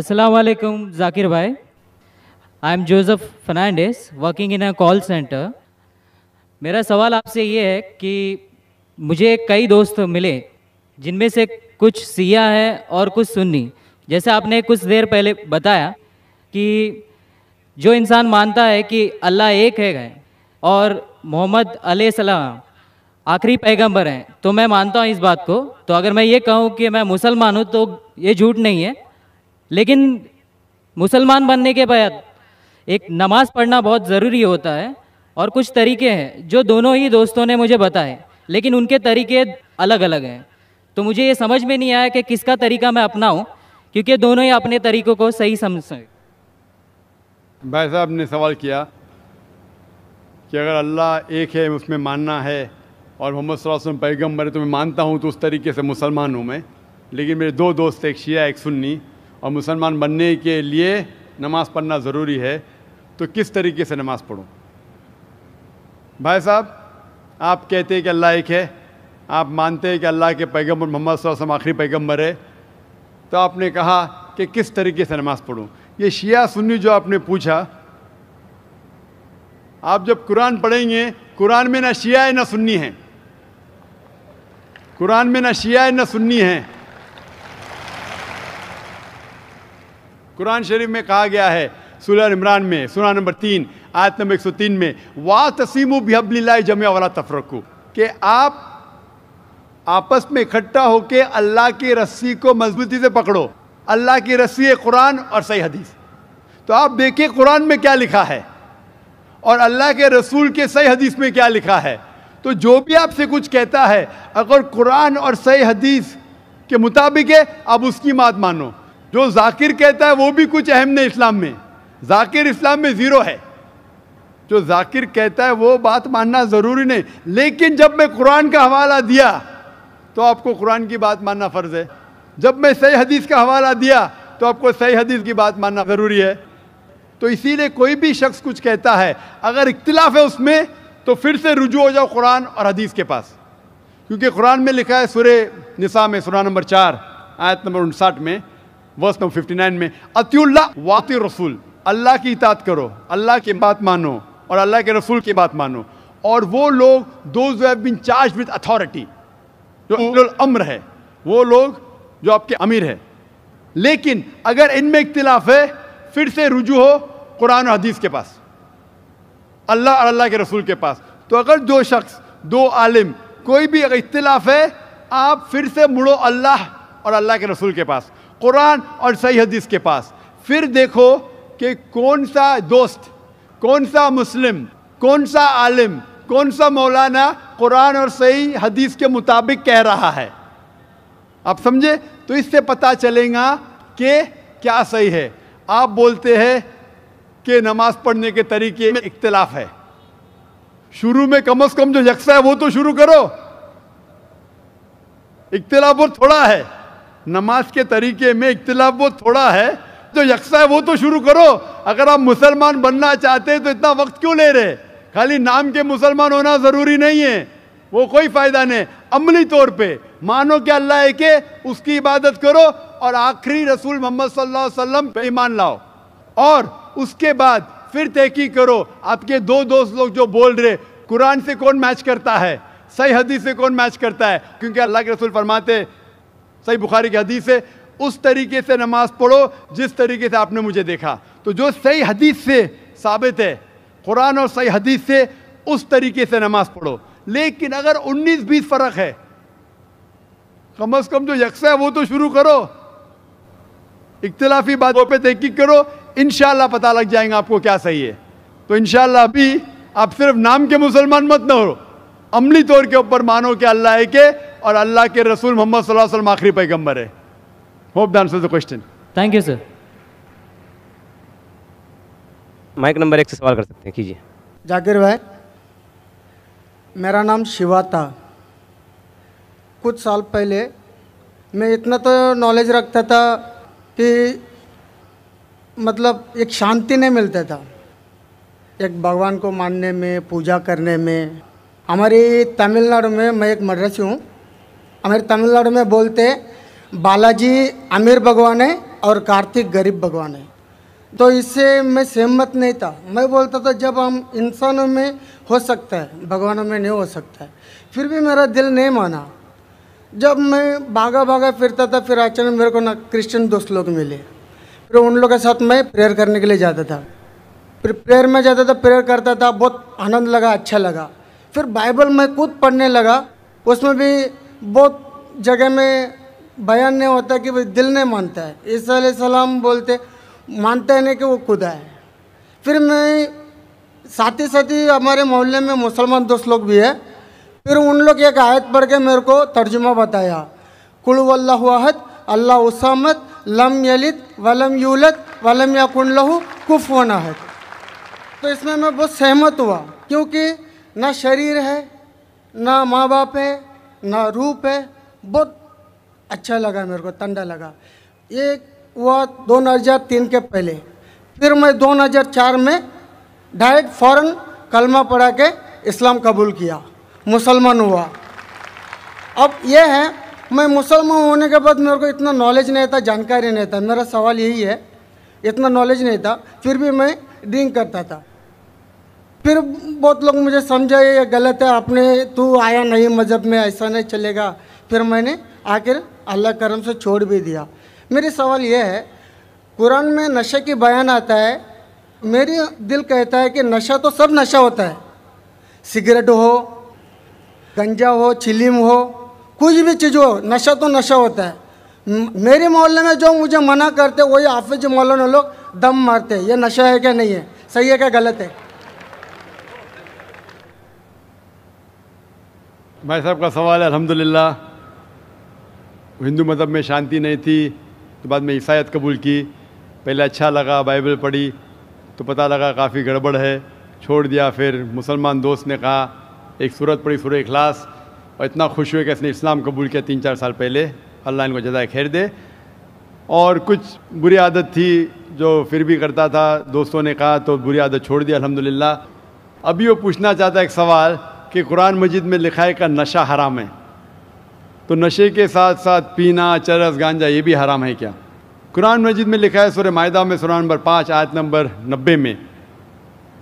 जाकिर भाई I am Joseph Fernandes working in a call centre मेरा सवाल आपसे ये है कि मुझे कई दोस्त मिले जिनमें से कुछ सिया है और कुछ सुन्नी जैसे आपने कुछ देर पहले बताया कि जो इंसान मानता है कि अल्लाह एक है गए और मोहम्मद सलाम आखिरी पैगंबर हैं तो मैं मानता हूँ इस बात को तो अगर मैं ये कहूँ कि मैं मुसलमान हूँ तो ये झूठ नहीं है लेकिन मुसलमान बनने के बाद एक नमाज पढ़ना बहुत ज़रूरी होता है और कुछ तरीके हैं जो दोनों ही दोस्तों ने मुझे बताए लेकिन उनके तरीके अलग अलग हैं तो मुझे ये समझ में नहीं आया कि किसका तरीका मैं अपनाऊँ क्योंकि दोनों ही अपने तरीकों को सही समझ सकें भाई साहब ने सवाल किया कि अगर अल्लाह एक है उसमें मानना है और मोहम्मद वसल्लम पैगम्बर है तो मैं मानता हूँ तो उस तरीके से मुसलमान हूँ मैं लेकिन मेरे दो दोस्त एक शिया एक सुन्नी और मुसलमान बनने के लिए नमाज़ पढ़ना ज़रूरी है तो किस तरीके से नमाज़ पढ़ूँ भाई साहब आप कहते हैं कि अल्लाह एक है आप मानते हैं कि अल्लाह के पैगम्बर मोहम्मद वसल्लम आखिरी पैगम्बर है तो आपने कहा कि किस तरीके से नमाज़ पढ़ूँ ये शिया सुन्नी जो आपने पूछा आप जब कुरान पढ़ेंगे कुरान में ना शिया है ना सुन्नी है कुरान में ना शिया है ना सुन्नी है कुरान शरीफ में कहा गया है सुलह इमरान में सुना नंबर तीन आयत नंबर एक सौ तीन में वा तसीम बिहबल्ला जमे वाला तफरकू कि आप आपस में इकट्ठा होकर अल्लाह की रस्सी को मजबूती से पकड़ो अल्लाह की रस्सी है कुरान और सही हदीस तो आप देखिए कुरान में क्या लिखा है और अल्लाह के रसूल के सही हदीस में क्या लिखा है तो जो भी आपसे कुछ कहता है अगर कुरान और सही हदीस के मुताबिक है आप उसकी बात मानो जो जाकिर कहता है वो भी कुछ अहम नहीं इस्लाम में जाकिर इस्लाम में ज़ीरो है जो जाकिर कहता है वो बात मानना ज़रूरी नहीं लेकिन जब मैं कुरान का हवाला दिया तो आपको कुरान की बात मानना फ़र्ज़ है जब मैं सही हदीस का हवाला दिया तो आपको सही हदीस की बात मानना ज़रूरी है तो इसीलिए कोई भी शख्स कुछ कहता है अगर इख्तलाफ है उसमें तो फिर से रुजू हो जाओ कुरान और हदीस के पास क्योंकि कुरान में लिखा है सुर निसा में सुरा नंबर चार आयत नंबर उनसाठ में वर्स नंबर 59 में अतियुल्ला वात रसूल अल्लाह की इतात करो अल्लाह की बात मानो और अल्लाह के रसूल की बात मानो और वो लोग दो चार्ज विद अथॉरिटी जो अम्र है वो लोग जो आपके अमीर है लेकिन अगर इनमें इख्तिलाफ है फिर से रुजू हो कुरान और हदीस के पास अल्लाह और अल्लाह के रसूल के पास तो अगर दो शख्स दो आलिम कोई भी अगर इख्तिलाफ है आप फिर से मुड़ो अल्लाह और अल्लाह के रसूल के पास कुरान और सही हदीस के पास फिर देखो कि कौन सा दोस्त कौन सा मुस्लिम कौन सा आलिम कौन सा मौलाना कुरान और सही हदीस के मुताबिक कह रहा है आप समझे तो इससे पता चलेगा कि क्या सही है आप बोलते हैं कि नमाज पढ़ने के तरीके में इख्तलाफ है शुरू में कम से कम जो यकसा है वो तो शुरू करो इख्तलाफ और थोड़ा है नमाज के तरीके में इख्तलाफ वो थोड़ा है जो यकसा है वो तो शुरू करो अगर आप मुसलमान बनना चाहते हैं तो इतना वक्त क्यों ले रहे खाली नाम के मुसलमान होना ज़रूरी नहीं है वो कोई फ़ायदा नहीं अमली तौर पे मानो कि अल्लाह है कि उसकी इबादत करो और आखिरी रसूल मोहम्मद सल्ला अलैहि पर ईमान लाओ और उसके बाद फिर तहकी करो आपके दो दोस्त लोग जो बोल रहे कुरान से कौन मैच करता है सही हदीस से कौन मैच करता है क्योंकि अल्लाह के रसूल फरमाते सही बुखारी की हदीस है उस तरीके से नमाज पढ़ो जिस तरीके से आपने मुझे देखा तो जो सही हदीस से साबित है कुरान और सही हदीस से उस तरीके से नमाज पढ़ो लेकिन अगर 19 बीस फ़र्क है कम अज़ कम जो यकसा है वो तो शुरू करो इख्तलाफी बातों पे तहकीक करो इन पता लग जाएगा आपको क्या सही है तो इन अभी आप सिर्फ नाम के मुसलमान मत ना हो अमली तौर के ऊपर मानो कि अल्लाह के और अल्लाह के रसूल मोहम्मद आखिरी पैगम्बर है hope the answer the question thank you sir mike number एक से सवाल कर सकते हैं कीजिए जाकिर भाई मेरा नाम शिवा था कुछ साल पहले मैं इतना तो नॉलेज रखता था कि मतलब एक शांति नहीं मिलता था एक भगवान को मानने में पूजा करने में हमारी तमिलनाडु में मैं एक मदरसी हूँ हमारे तमिलनाडु में बोलते बालाजी अमीर भगवान है और कार्तिक गरीब भगवान है तो इससे मैं सहमत नहीं था मैं बोलता था जब हम इंसानों में हो सकता है भगवानों में नहीं हो सकता है फिर भी मेरा दिल नहीं माना जब मैं भागा भागा फिरता था फिर अचानक मेरे को ना क्रिश्चियन दोस्त लोग मिले फिर उन लोगों के साथ मैं प्रेयर करने के लिए जाता था फिर प्रेयर में जाता था प्रेयर करता था बहुत आनंद लगा अच्छा लगा फिर बाइबल मैं खुद पढ़ने लगा उसमें भी बहुत जगह में बयान नहीं होता कि वो दिल नहीं मानता है ईसा सलाम बोलते मानते हैं नहीं कि वो खुदा है फिर मैं साथ ही साथ ही हमारे मोहल्ले में मुसलमान दोस्त लोग भी है फिर उन लोग एक आयत पढ़ के मेरे को तर्जुमा बताया कुल वल्लाहद अल्लाह उसामत लम यलित वलम यूलत वलम याकुन लहू कुफ वनाहत तो इसमें मैं बहुत सहमत हुआ क्योंकि ना शरीर है ना माँ बाप है ना रूप है बहुत अच्छा लगा मेरे को तंडा लगा ये हुआ 2003 के पहले फिर मैं 2004 में डायरेक्ट फ़ौरन कलमा पढ़ा के इस्लाम कबूल किया मुसलमान हुआ अब यह है मैं मुसलमान होने के बाद मेरे को इतना नॉलेज नहीं था जानकारी नहीं था मेरा सवाल यही है इतना नॉलेज नहीं था फिर भी मैं ड्रिंक करता था फिर बहुत लोग मुझे समझे ये गलत है आपने तू आया नहीं मज़हब में ऐसा नहीं चलेगा फिर मैंने आखिर अल्लाह करम से छोड़ भी दिया मेरे सवाल यह है कुरान में नशे की बयान आता है मेरी दिल कहता है कि नशा तो सब नशा होता है सिगरेट हो गंजा हो चिलीम हो कुछ भी चीज़ हो नशा तो नशा होता है मेरे मोहल्ले में जो मुझे मना करते वही हाफिज में लोग दम मारते ये नशा है क्या नहीं है सही है क्या गलत है भाई साहब का सवाल है अल्हम्दुलिल्लाह हिंदू मज़हब में शांति नहीं थी तो बाद में ईसाइत कबूल की पहले अच्छा लगा बाइबल पढ़ी तो पता लगा काफ़ी गड़बड़ है छोड़ दिया फिर मुसलमान दोस्त ने कहा एक सूरत पढ़ी सूर्य इखलास और इतना खुश हुए कि इसने इस्लाम कबूल किया तीन चार साल पहले अल्लाह इनको जदा खैर दे और कुछ बुरी आदत थी जो फिर भी करता था दोस्तों ने कहा तो बुरी आदत छोड़ दी अल्हम्दुलिल्लाह अभी वो पूछना चाहता एक सवाल कि कुरान मजिद में लिखा है का नशा हराम है तो नशे के साथ साथ पीना चरस गांजा ये भी हराम है क्या कुरान मजिद में लिखा है सुर माहा में सुरान नंबर पाँच आयत नंबर नब्बे में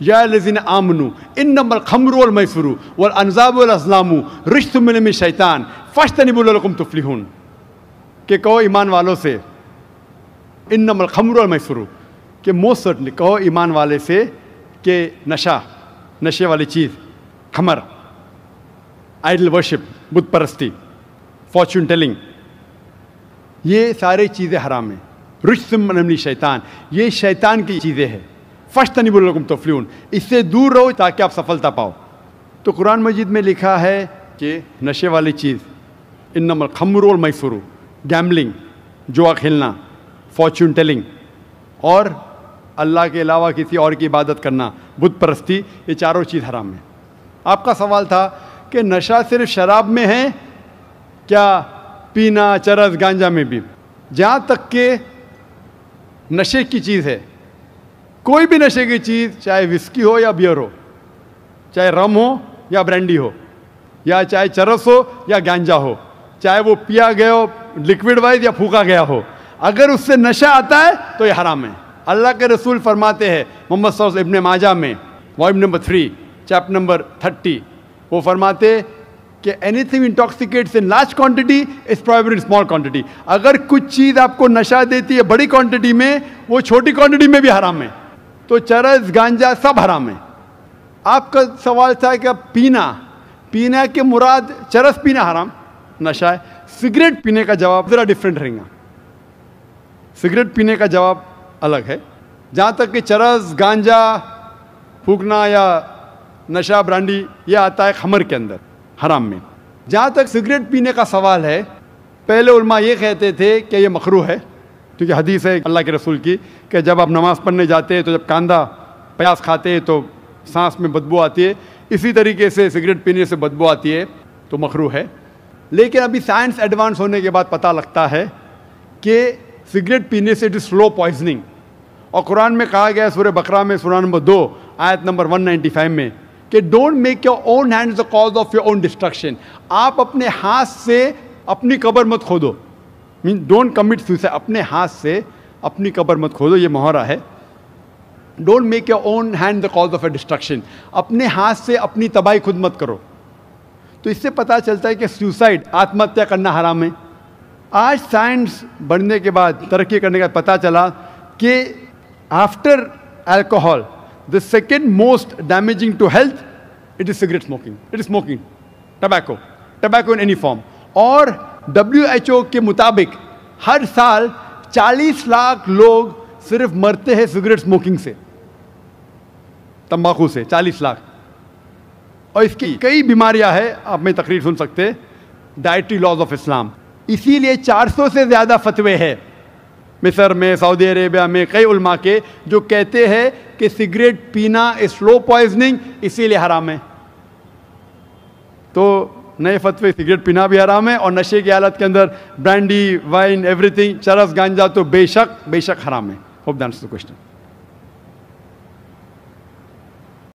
या लजीन आमनू इन नंबर खमर मैसरू वल अनजाबलामू रिश्तमिन में शैतान फ़श्त नबुलकुम तफली के कहो ईमान वालों से इन नंबर खमर मैसरू कि मोस्ट सर्टनली कहो ईमान वाले से कि नशा नशे वाली चीज़ खमर आइडल वर्शिप बुद्ध परस्ती फॉर्चून टेलिंग ये सारे चीज़ें हराम हैं रुशम शैतान ये शैतान की चीज़ें हैं फर्स्ट तो फ्लून इससे दूर रहो ताकि आप सफलता पाओ तो कुरान मजीद में लिखा है कि नशे वाली चीज़ इन नमल खमर और मैसरू गैम्बलिंग जुआ खेलना फॉर्चून टेलिंग और अल्लाह के अलावा किसी और की इबादत करना बुत परस्ती ये चारों चीज़ हराम है आपका सवाल था कि नशा सिर्फ शराब में है क्या पीना चरस गांजा में भी जहाँ तक के नशे की चीज़ है कोई भी नशे की चीज़ चाहे विस्की हो या बियर हो चाहे रम हो या ब्रांडी हो या चाहे चरस हो या गांजा हो चाहे वो पिया गया हो लिक्विड वाइज या फूका गया हो अगर उससे नशा आता है तो ये हराम है अल्लाह के रसूल फरमाते हैं मोहम्मद सौस माजा में वॉइब number three chapter number thirty वो फरमाते कि anything intoxicates in large quantity is prohibited in small quantity अगर कुछ चीज़ आपको नशा देती है बड़ी क्वांटिटी में वो छोटी क्वांटिटी में भी हराम है तो चरस गांजा सब हराम है आपका सवाल था कि पीना पीना के मुराद चरस पीना हराम नशा है सिगरेट पीने का जवाब ज़रा डिफरेंट रहेगा सिगरेट पीने का जवाब अलग है जहाँ तक कि चरस गांजा फूकना या नशा ब्रांडी ये आता है खमर के अंदर हराम में जहाँ तक सिगरेट पीने का सवाल है पहले उलमा ये कहते थे कि ये मखरू है क्योंकि हदीस है अल्लाह के रसूल की कि जब आप नमाज़ पढ़ने जाते हैं तो जब कांदा प्याज खाते हैं तो सांस में बदबू आती है इसी तरीके से सिगरेट पीने से बदबू आती है तो मखरू है लेकिन अभी साइंस एडवांस होने के बाद पता लगता है कि सिगरेट पीने से इट इज़ स्लो पॉइजनिंग और कुरान में कहा गया है सूर्य बकरा में सूर्य नंबर दो आयत नंबर 195 में कि don't make your own hand the cause of your own destruction आप अपने हाथ से अपनी कबर मत खोदो मीन डोंट कमिट सुसाइड अपने हाथ से अपनी कबर मत खोदो ये मोहरा है don't make your own hand the cause of a destruction अपने हाथ से अपनी तबाही खुद मत करो तो इससे पता चलता है कि सुसाइड आत्महत्या करना हराम है आज साइंस बढ़ने के बाद तरक्की करने के बाद पता चला कि after alcohol the second most damaging to health, it is cigarette smoking. It is smoking, tobacco, tobacco in any form. or WHO ke mutabik har saal 40 lakh log sirf marte hain cigarette smoking se तंबाकू से 40 लाख और इसकी कई बीमारियां हैं आप में तकरीर सुन सकते डाइटरी लॉज ऑफ इस्लाम इसीलिए 400 से ज़्यादा फतवे हैं मिस्र में सऊदी अरेबिया में कई उलमा के जो कहते हैं कि सिगरेट पीना स्लो पॉइजनिंग इसीलिए हराम है तो नए फतवे सिगरेट पीना भी हराम है और नशे की हालत के अंदर ब्रांडी वाइन एवरीथिंग चरस गांजा तो बेशक बेशक हराम है होप दैट्स द क्वेश्चन